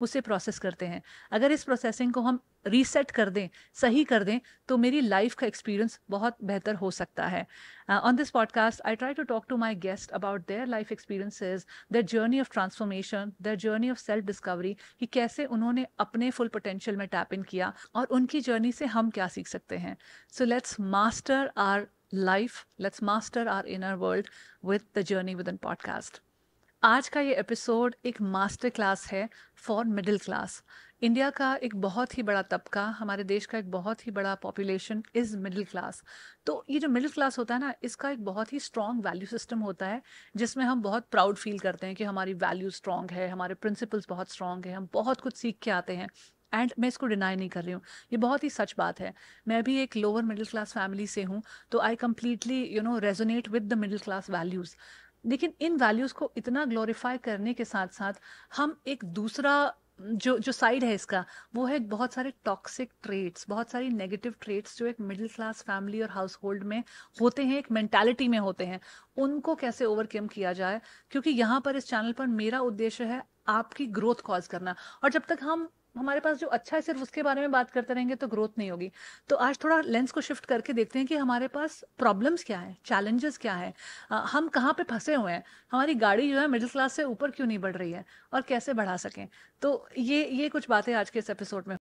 उसे प्रोसेस करते हैं अगर इस प्रोसेसिंग को हम रीसेट कर दें सही कर दें तो मेरी लाइफ का एक्सपीरियंस बहुत बेहतर हो सकता है on this podcast I try to talk to my guest about their life experiences their journey of transformation their journey of self discovery कि कैसे उन्होंने अपने फुल पोटेंशियल में टैप इन किया और उनकी जर्नी से हम क्या सीख सकते हैं so let's master our life let's master our inner world with the journey with in podcast आज का ये एपिसोड एक मास्टर क्लास है फॉर मिडिल क्लास इंडिया का एक बहुत ही बड़ा तबका हमारे देश का एक बहुत ही बड़ा पॉपुलेशन इज़ मिडिल क्लास तो ये जो मिडिल क्लास होता है ना इसका एक बहुत ही स्ट्रॉन्ग वैल्यू सिस्टम होता है जिसमें हम बहुत प्राउड फील करते हैं कि हमारी वैल्यू स्ट्रॉन्ग है हमारे प्रिंसिपल्स बहुत स्ट्रॉन्ग है हम बहुत कुछ सीख के आते हैं एंड मैं इसको डिनाई नहीं कर रही हूँ ये बहुत ही सच बात है मैं भी एक लोअर मिडिल क्लास फैमिली से हूँ तो I completely you know resonate with the middle class values लेकिन इन वैल्यूज़ को इतना ग्लोरीफाई करने के साथ साथ हम एक दूसरा जो जो साइड है इसका वो है बहुत सारे टॉक्सिक ट्रेट्स बहुत सारी नेगेटिव ट्रेट्स जो एक मिडिल क्लास फैमिली और हाउस होल्ड में होते हैं एक मेंटालिटी में होते हैं उनको कैसे ओवरकम किया जाए क्योंकि यहाँ पर इस चैनल पर मेरा उद्देश्य है आपकी ग्रोथ कॉज करना और जब तक हम हमारे पास जो अच्छा है सिर्फ उसके बारे में बात करते रहेंगे तो ग्रोथ नहीं होगी तो आज थोड़ा लेंस को शिफ्ट करके देखते हैं कि हमारे पास प्रॉब्लम्स क्या है चैलेंजेस क्या है हम कहाँ पे फंसे हुए हैं हमारी गाड़ी जो है मिडिल क्लास से ऊपर क्यों नहीं बढ़ रही है और कैसे बढ़ा सकें तो ये ये कुछ बातें आज के इस एपिसोड में